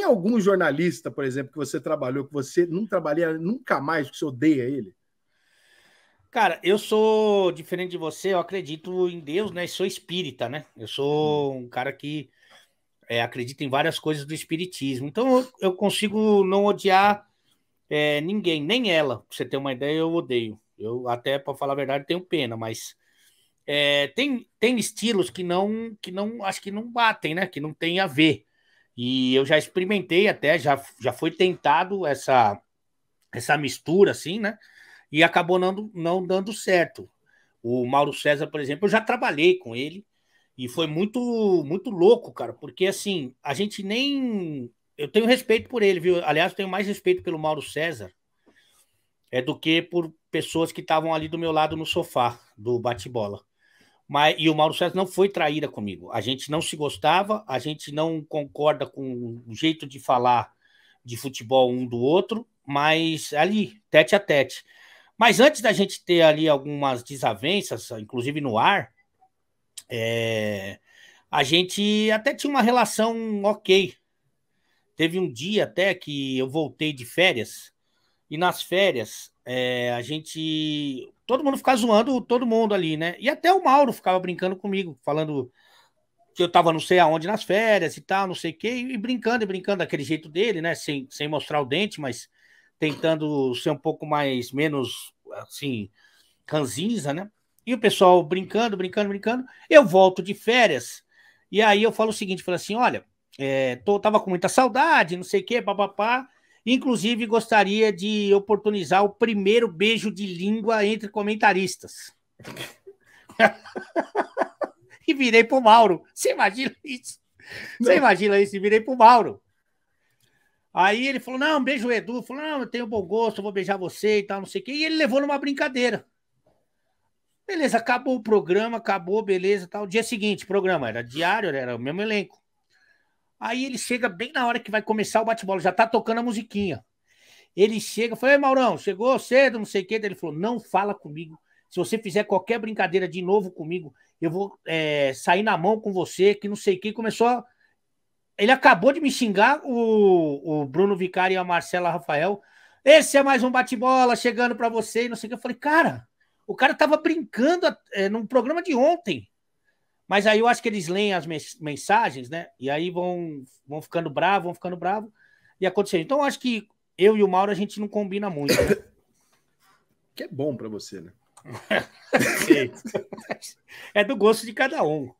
Tem algum jornalista, por exemplo, que você trabalhou, que você não trabalha nunca mais, que você odeia ele? Cara, eu sou diferente de você, eu acredito em Deus, né? Sou espírita, né? Eu sou uhum. um cara que é, acredita em várias coisas do espiritismo. Então eu, consigo não odiar é, ninguém, nem ela. Pra você ter uma ideia, eu odeio. Eu até, para falar a verdade, tenho pena, mas é, tem, tem estilos que não que não acho que não batem, né? Que não tem a ver. E eu já experimentei até, já, já foi tentado essa, essa mistura, assim, né? E acabou não, não dando certo. O Mauro César, por exemplo, eu já trabalhei com ele e foi muito, muito louco, cara, porque assim, a gente nem. Eu tenho respeito por ele, viu? Aliás, tenho mais respeito pelo Mauro César é do que por pessoas que estavam ali do meu lado no sofá do bate-bola. Mas, e o Mauro César não foi traíra comigo. A gente não se gostava, a gente não concorda com o jeito de falar de futebol um do outro, mas ali, tete a tete. Mas antes da gente ter ali algumas desavenças, inclusive no ar, é, a gente até tinha uma relação ok. Teve um dia até que eu voltei de férias e nas férias, é, a gente. Todo mundo ficava zoando todo mundo ali, né? E até o Mauro ficava brincando comigo, falando que eu tava não sei aonde nas férias e tal, não sei o quê, e brincando e brincando daquele jeito dele, né? Sem, sem mostrar o dente, mas tentando ser um pouco mais, menos, assim, ranzinza, né? E o pessoal brincando, brincando, brincando. Eu volto de férias, e aí eu falo o seguinte: falo assim, olha, é, tô, tava com muita saudade, não sei o quê, papapá. pá, pá Inclusive, gostaria de oportunizar o primeiro beijo de língua entre comentaristas. e virei pro Mauro. Você imagina isso? Você imagina isso? E virei pro Mauro. Aí ele falou: não, beijo o Edu. Falou: não, eu tenho bom gosto, vou beijar você e tal, não sei o quê. E ele levou numa brincadeira. Beleza, acabou o programa, acabou, beleza, tal. Dia seguinte, programa era diário, era o mesmo elenco. Aí ele chega bem na hora que vai começar o bate-bola, já tá tocando a musiquinha. Ele chega, falou: Ei, Maurão, chegou cedo, não sei o quê. Daí ele falou: Não fala comigo. Se você fizer qualquer brincadeira de novo comigo, eu vou é, sair na mão com você, que não sei o que. Começou a... Ele acabou de me xingar, o, o Bruno Vicari e a Marcela Rafael. Esse é mais um bate-bola chegando para você, não sei o que. Eu falei: Cara, o cara tava brincando é, num programa de ontem. Mas aí eu acho que eles leem as mensagens, né? E aí vão, vão ficando bravos, vão ficando bravos. E aconteceu. Então eu acho que eu e o Mauro a gente não combina muito. Né? Que é bom para você, né? é do gosto de cada um.